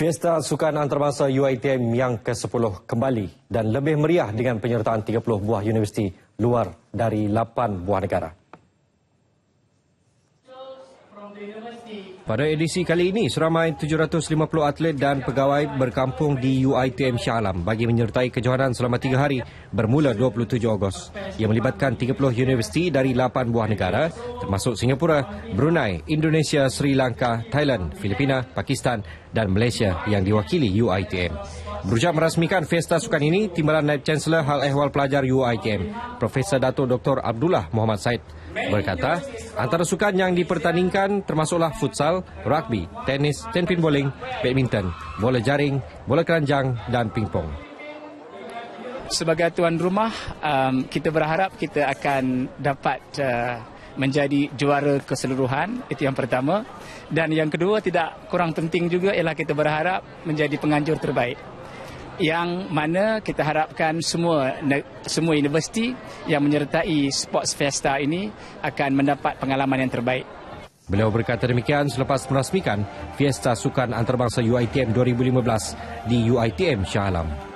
Fiesta Sukan Antarabangsa UITM yang ke-10 kembali dan lebih meriah dengan penyertaan 30 buah universiti luar dari 8 buah negara. Pada edisi kali ini, seramai 750 atlet dan pegawai berkampung di UITM Shah Alam bagi menyertai kejohanan selama 3 hari bermula 27 Ogos. Ia melibatkan 30 universiti dari 8 buah negara termasuk Singapura, Brunei, Indonesia, Sri Lanka, Thailand, Filipina, Pakistan dan Malaysia yang diwakili UITM. Berujak merasmikan Fiesta Sukan ini, Timbalan Naib Chancellor Hal Ehwal Pelajar UITM, Profesor Dato Dr. Abdullah Muhammad Said berkata, antara sukan yang dipertandingkan termasuklah futsal, rugby, tenis, tenpin bowling, badminton, bola jaring, bola keranjang dan pingpong. Sebagai tuan rumah, um, kita berharap kita akan dapat uh, menjadi juara keseluruhan. Itu yang pertama. Dan yang kedua tidak kurang penting juga ialah kita berharap menjadi penganjur terbaik. Yang mana kita harapkan semua semua universiti yang menyertai Sports Festa ini akan mendapat pengalaman yang terbaik. Beliau berkata demikian selepas merasmikan Fiesta Sukan Antarabangsa UITM 2015 di UITM Shah Alam.